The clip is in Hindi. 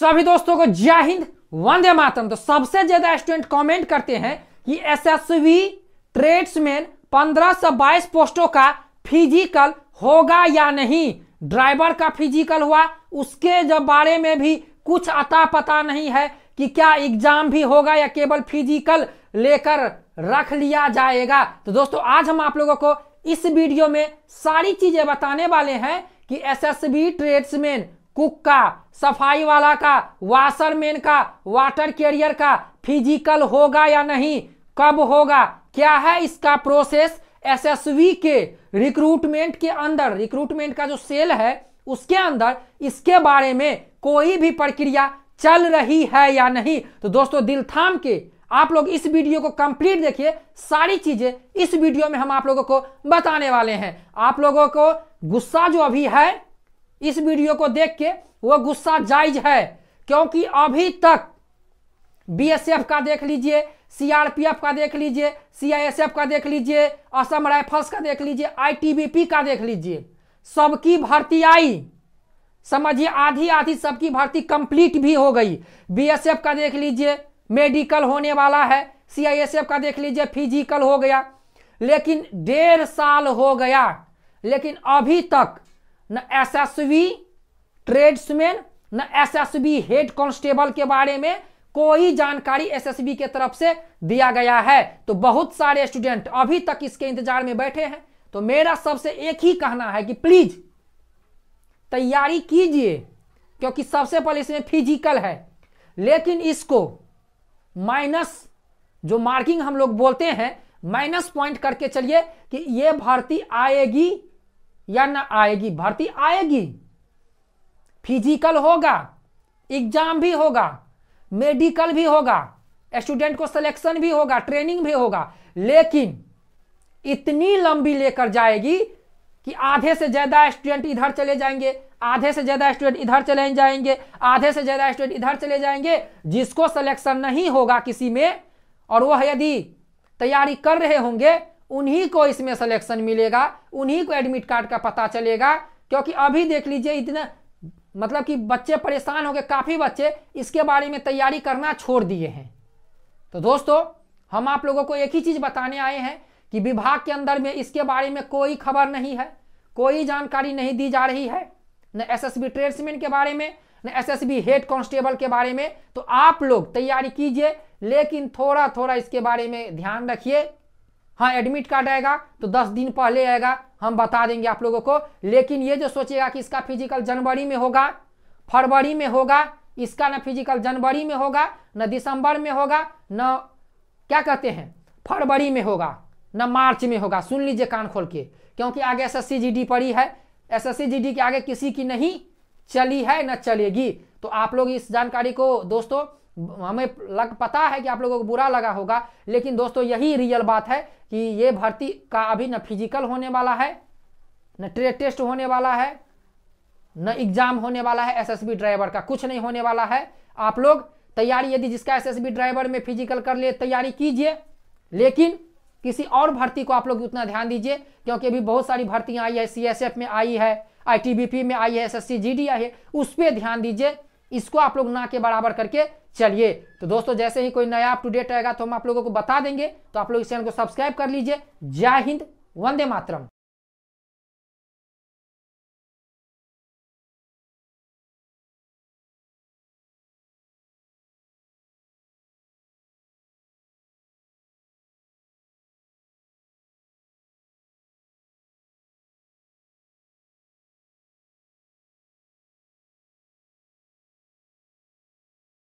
सभी दोस्तों को जय हिंद वंदे मातरम तो सबसे ज्यादा स्टूडेंट कमेंट करते हैं कि एसएसवी ट्रेड्समैन 15 से 22 पोस्टों का फिजिकल होगा या नहीं ड्राइवर का फिजिकल हुआ उसके जब बारे में भी कुछ अता पता नहीं है कि क्या एग्जाम भी होगा या केवल फिजिकल लेकर रख लिया जाएगा तो दोस्तों आज हम आप लोगों को इस वीडियो में सारी चीजें बताने वाले हैं कि एसएसबी ट्रेड्समैन कुक का सफाई वाला का वाशरमैन का वाटर कैरियर का फिजिकल होगा या नहीं कब होगा क्या है इसका प्रोसेस एसएसवी के रिक्रूटमेंट के अंदर रिक्रूटमेंट का जो सेल है उसके अंदर इसके बारे में कोई भी प्रक्रिया चल रही है या नहीं तो दोस्तों दिल थाम के आप लोग इस वीडियो को कंप्लीट देखिए सारी चीजें इस वीडियो में हम आप लोगों को बताने वाले हैं आप लोगों को गुस्सा जो अभी है इस वीडियो को देख के वो गुस्सा जायज है क्योंकि अभी तक बीएसएफ का देख लीजिए सीआरपीएफ का देख लीजिए सीआईएसएफ का देख लीजिए असम राइफल्स का देख लीजिए आईटीबीपी का देख लीजिए सबकी भर्ती आई समझिए आधी आधी सबकी भर्ती कंप्लीट भी हो गई बीएसएफ का देख लीजिए मेडिकल होने वाला है सीआईएसएफ का देख लीजिए फिजिकल हो गया लेकिन डेढ़ साल हो गया लेकिन अभी तक न एसएसवी ट्रेड्समैन न एसएसबी हेड कांस्टेबल के बारे में कोई जानकारी एसएसबी के तरफ से दिया गया है तो बहुत सारे स्टूडेंट अभी तक इसके इंतजार में बैठे हैं तो मेरा सबसे एक ही कहना है कि प्लीज तैयारी कीजिए क्योंकि सबसे पहले इसमें फिजिकल है लेकिन इसको माइनस जो मार्किंग हम लोग बोलते हैं माइनस पॉइंट करके चलिए कि ये भर्ती आएगी या ना आएगी भर्ती आएगी फिजिकल होगा एग्जाम भी होगा मेडिकल भी होगा स्टूडेंट को सिलेक्शन भी होगा ट्रेनिंग भी होगा लेकिन इतनी लंबी लेकर जाएगी कि आधे से ज्यादा स्टूडेंट इधर चले जाएंगे आधे से ज्यादा स्टूडेंट इधर चले जाएंगे आधे से ज्यादा स्टूडेंट इधर चले जाएंगे जिसको सिलेक्शन नहीं होगा किसी में और वह यदि तैयारी कर रहे होंगे उन्हीं को इसमें सिलेक्शन मिलेगा उन्हीं को एडमिट कार्ड का पता चलेगा क्योंकि अभी देख लीजिए इतना मतलब कि बच्चे परेशान हो गए काफ़ी बच्चे इसके बारे में तैयारी करना छोड़ दिए हैं तो दोस्तों हम आप लोगों को एक ही चीज़ बताने आए हैं कि विभाग के अंदर में इसके बारे में कोई खबर नहीं है कोई जानकारी नहीं दी जा रही है न एस एस ट्रेड्समैन के बारे में न एस हेड कांस्टेबल के बारे में तो आप लोग तैयारी कीजिए लेकिन थोड़ा थोड़ा इसके बारे में ध्यान रखिए हाँ एडमिट कार्ड आएगा तो दस दिन पहले आएगा हम बता देंगे आप लोगों को लेकिन ये जो सोचेगा कि इसका फिजिकल जनवरी में होगा फरवरी में होगा इसका ना फिजिकल जनवरी में होगा ना दिसंबर में होगा ना क्या कहते हैं फरवरी में होगा ना मार्च में होगा सुन लीजिए कान खोल के क्योंकि आगे एस एस सी पड़ी है एस एस सी के आगे किसी की नहीं चली है ना चलेगी तो आप लोग इस जानकारी को दोस्तों हमें लग पता है कि आप लोगों को बुरा लगा होगा लेकिन दोस्तों यही रियल बात है कि ये भर्ती का अभी न फिजिकल होने वाला है न ट्रेड टेस्ट होने वाला है न एग्जाम होने वाला है एसएसबी ड्राइवर का कुछ नहीं होने वाला है आप लोग तैयारी यदि जिसका एसएसबी ड्राइवर में फिजिकल कर ले तैयारी कीजिए लेकिन किसी और भर्ती को आप लोग उतना ध्यान दीजिए क्योंकि अभी बहुत सारी भर्तियां आई है सीएसएफ में आई है आई में आई है जी डी आई है उस पर ध्यान दीजिए इसको आप लोग ना के बराबर करके चलिए तो दोस्तों जैसे ही कोई नया अप टू डेट तो हम आप लोगों को बता देंगे तो आप लोग इस चैनल को सब्सक्राइब कर लीजिए जय हिंद वंदे मातरम